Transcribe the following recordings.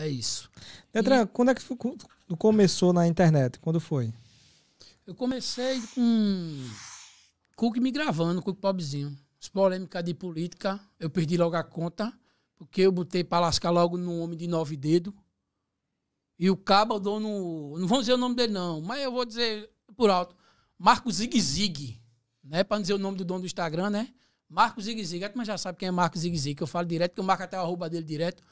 É isso. Detran, e... quando é que tu começou na internet? Quando foi? Eu comecei com Cook me gravando, Cook pobrezinho. As polêmicas de política, eu perdi logo a conta, porque eu botei pra lascar logo num homem de nove dedos. E o cabo, o dono. Não vou dizer o nome dele, não, mas eu vou dizer por alto. Marco Zig Zig, né? Pra não dizer o nome do dono do Instagram, né? Marco Zig Zig. Mas já sabe quem é Marco Zig Zig, que eu falo direto, que eu marco até o arroba dele direto.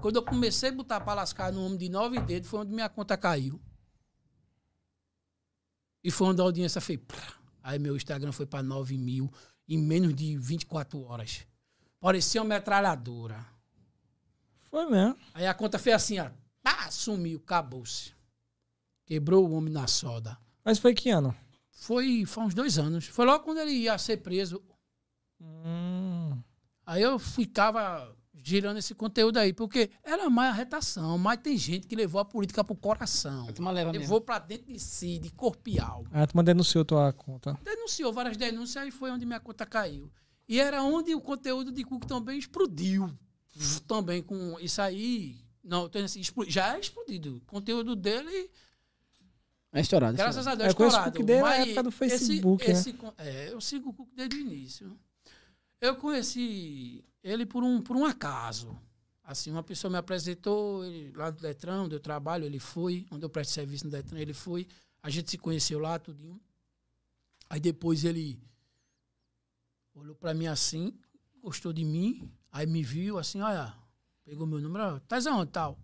Quando eu comecei a botar pra lascar no homem de nove dedos, foi onde minha conta caiu. E foi onde a audiência fez. Aí meu Instagram foi para 9 mil em menos de 24 horas. Parecia uma metralhadora. Foi mesmo. Aí a conta foi assim, ó. Pá, sumiu, acabou-se. Quebrou o homem na soda. Mas foi que ano? Foi, foi uns dois anos. Foi logo quando ele ia ser preso. Hum. Aí eu ficava girando esse conteúdo aí, porque era mais retação, mas tem gente que levou a política pro coração. levou para dentro de si, de corpial e A turma denunciou tua conta. Denunciou várias denúncias e foi onde minha conta caiu. E era onde o conteúdo de Cook também explodiu. Também com isso aí. Não, assim, já é explodido. O conteúdo dele. É estourado. É graças estourado. a Deus, é, estourado. O Cook dele a época do Facebook. Esse, né? esse, é, eu sigo o Cook desde o início. Eu conheci ele por um, por um acaso. Assim, uma pessoa me apresentou ele, lá do Detran, onde eu trabalho, ele foi. Onde eu presto serviço no Detran, ele foi. A gente se conheceu lá, tudinho. Aí depois ele olhou para mim assim, gostou de mim. Aí me viu assim, olha, pegou meu número, tá aonde tal?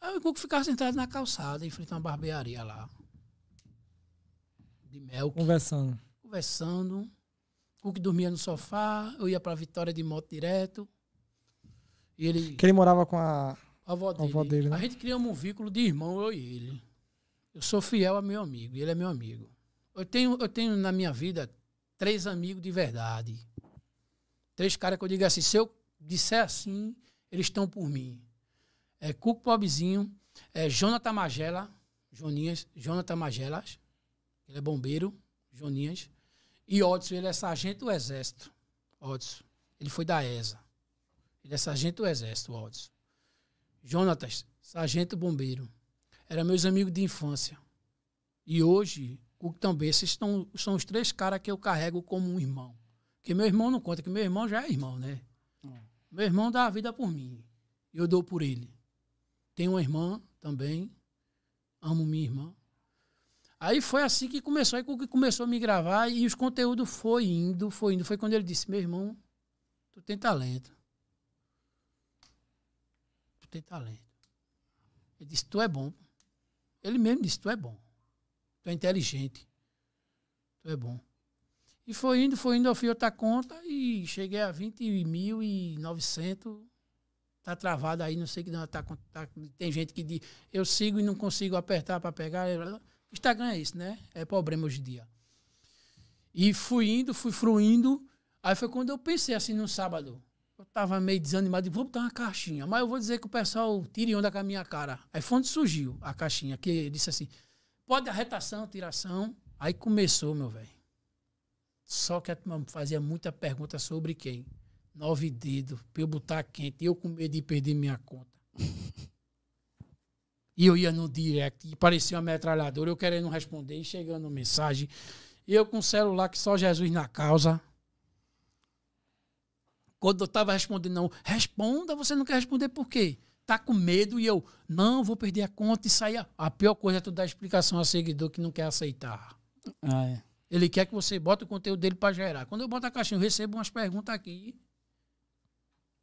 Aí eu ficar sentado na calçada, em frente a uma barbearia lá. De mel. Conversando. Conversando. Cook dormia no sofá, eu ia pra Vitória de moto direto. E ele. Que ele morava com a. A avó dele. A, avó dele, né? a gente criamos um vínculo de irmão, eu e ele. Eu sou fiel a meu amigo, e ele é meu amigo. Eu tenho, eu tenho na minha vida três amigos de verdade. Três caras que eu digo assim: se eu disser assim, eles estão por mim. É Cuco Pobzinho, é Jonathan Magela, Joninhas, Jonathan Magelas, ele é bombeiro, Joninhas. E Odson, ele é sargento do Exército. Odson. Ele foi da ESA. Ele é sargento do Exército, Odson. Jonatas, sargento bombeiro. Eram meus amigos de infância. E hoje, o também, esses estão, são os três caras que eu carrego como um irmão. Porque meu irmão não conta, que meu irmão já é irmão, né? Hum. Meu irmão dá a vida por mim. e Eu dou por ele. Tenho uma irmã também. Amo minha irmã. Aí foi assim que começou, aí que começou a me gravar e os conteúdos foi indo, foi indo. Foi quando ele disse, meu irmão, tu tem talento. Tu tem talento. Ele disse, tu é bom. Ele mesmo disse, tu é bom. Tu é inteligente. Tu é bom. E foi indo, foi indo, eu fui outra conta e cheguei a 20.900 tá travado aí, não sei que não, tá, tá, tem gente que diz, eu sigo e não consigo apertar para pegar. Instagram é isso, né? É problema hoje em dia. E fui indo, fui fruindo. Aí foi quando eu pensei assim no sábado. Eu tava meio desanimado, vou botar uma caixinha. Mas eu vou dizer que o pessoal tire onda com a minha cara. Aí foi onde surgiu a caixinha, que disse assim: pode arretação, tiração. Aí começou, meu velho. Só que a fazia muita pergunta sobre quem? Nove dedos, pra eu botar quente, eu com medo de perder minha conta. E eu ia no direct e parecia uma metralhadora, eu querendo responder e chegando mensagem. e Eu com o celular que só Jesus na causa. Quando eu estava respondendo, não, responda, você não quer responder por quê? Tá com medo e eu, não, vou perder a conta e sair. A pior coisa é tu dar explicação ao seguidor que não quer aceitar. Ah, é. Ele quer que você bota o conteúdo dele para gerar. Quando eu boto a caixinha, eu recebo umas perguntas aqui.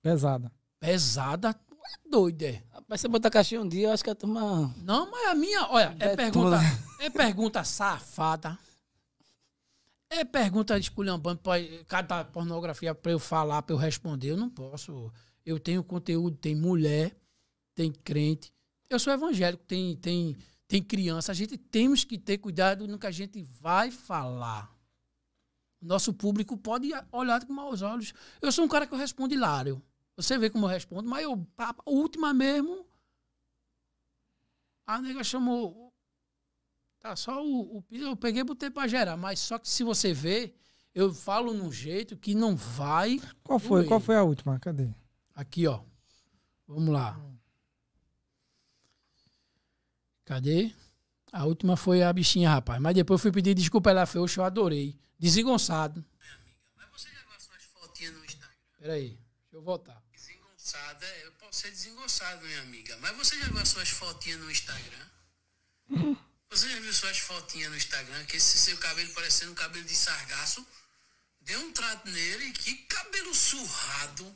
Pesada. Pesada, é doida. É. Mas você botar caixinha um dia, eu acho que a turma. Não, mas a minha, olha, é, é pergunta, é pergunta safada. É pergunta de esculhambando, cada pornografia para eu falar, para eu responder. Eu não posso. Eu tenho conteúdo, tem mulher, tem crente. Eu sou evangélico, tem, tem, tem criança. A gente temos que ter cuidado no que a gente vai falar. Nosso público pode olhar com maus olhos. Eu sou um cara que eu respondo hilário. Você vê como eu respondo, mas eu, a última mesmo, a nega chamou. Tá, só o, o eu peguei e botei pra gerar, mas só que se você vê, eu falo num jeito que não vai. Qual foi? Qual foi a última? Cadê? Aqui, ó. Vamos lá. Cadê? A última foi a bichinha, rapaz. Mas depois eu fui pedir desculpa, ela foi, eu adorei. Desengonçado. É, amiga, mas você já gosta de fotinhas no Instagram? Peraí, deixa eu voltar desengonçada. Eu posso ser desengonçado, minha amiga. Mas você já viu as suas fotinhas no Instagram? Você já viu suas fotinhas no Instagram? Que esse seu cabelo parecendo um cabelo de sargaço. Deu um trato nele. Que cabelo surrado.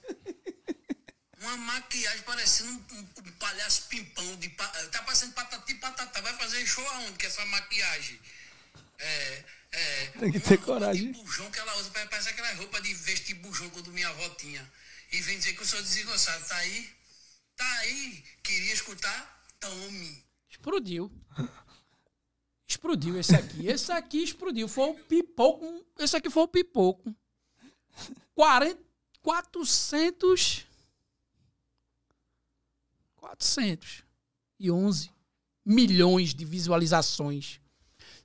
Uma maquiagem parecendo um, um, um palhaço pimpão. De, tá parecendo patati patatá. Vai fazer show aonde que essa maquiagem? É... É. Tem que ter coragem. De bujão que ela usa, para passar aquela roupa de vestir bujão quando minha avó tinha. E vem dizer que eu sou desengonçado. Tá aí? Tá aí? Queria escutar? Tome. Explodiu. Explodiu esse aqui. Esse aqui explodiu. Foi o pipoco. Esse aqui foi o pipoco. 40, 400. 411 milhões de visualizações.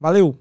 Valeu!